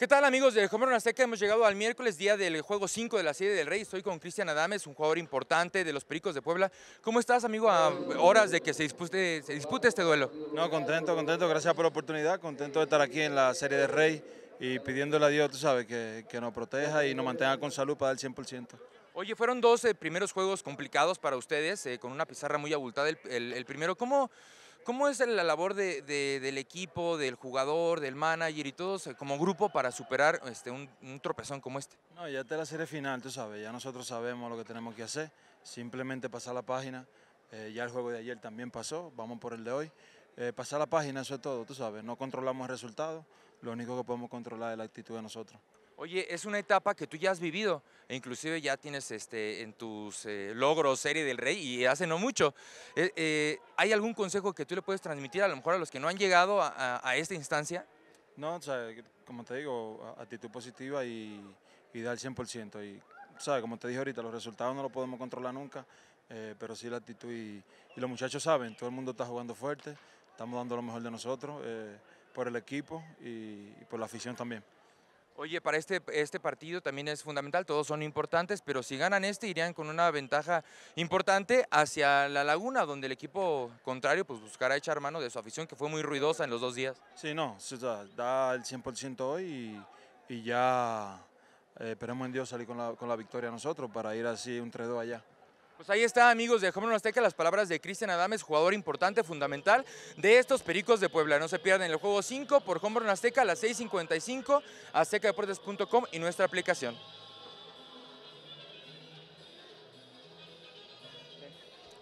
¿Qué tal amigos de Homero Azteca? Hemos llegado al miércoles, día del juego 5 de la Serie del Rey. Estoy con Cristian Adames, un jugador importante de los Pericos de Puebla. ¿Cómo estás, amigo, a horas de que se dispute, este duelo? No, contento, contento. Gracias por la oportunidad. Contento de estar aquí en la Serie del Rey y pidiéndole a Dios, tú sabes, que, nos proteja y nos mantenga con salud para el 100%. Oye, fueron dos eh, primeros juegos complicados para ustedes, eh, con una pizarra muy abultada el, el primero. ¿Cómo...? ¿Cómo es la labor de, del equipo, del jugador, del manager y todos como grupo para superar este, un, tropezón como este? No, ya está la serie final, tú sabes, ya nosotros sabemos lo que tenemos que hacer, simplemente pasar la página, eh, ya el juego de ayer también pasó, vamos por el de hoy, eh, pasar la página, eso es todo, tú sabes, no controlamos el resultado, lo único que podemos controlar es la actitud de nosotros. Oye, es una etapa que tú ya has vivido, e inclusive ya tienes este, en tus eh, logros serie del rey y hace no mucho. Eh, eh, ¿Hay algún consejo que tú le puedes transmitir a lo mejor a los que no han llegado a, esta instancia? No, o sea, como te digo, actitud positiva y, y dar 100%. Y, sabe, Como te dije ahorita, los resultados no los podemos controlar nunca, pero sí la actitud y, los muchachos saben, todo el mundo está jugando fuerte, estamos dando lo mejor de nosotros por el equipo y por la afición también. Oye, para este, este partido también es fundamental, todos son importantes, pero si ganan este irían con una ventaja importante hacia la laguna, donde el equipo contrario pues buscará echar mano de su afición, que fue muy ruidosa en los dos días. Sí, no, se da, el 100% hoy y, ya eh, esperemos en Dios salir con la, con la victoria nosotros para ir así un 3-2 allá. Pues ahí está, amigos de Home Azteca, las palabras de Cristian Adames, jugador importante, fundamental de estos Pericos de Puebla. No se pierdan el juego 5 por Hombre Azteca a las 6.55, aztecadeportes.com y nuestra aplicación.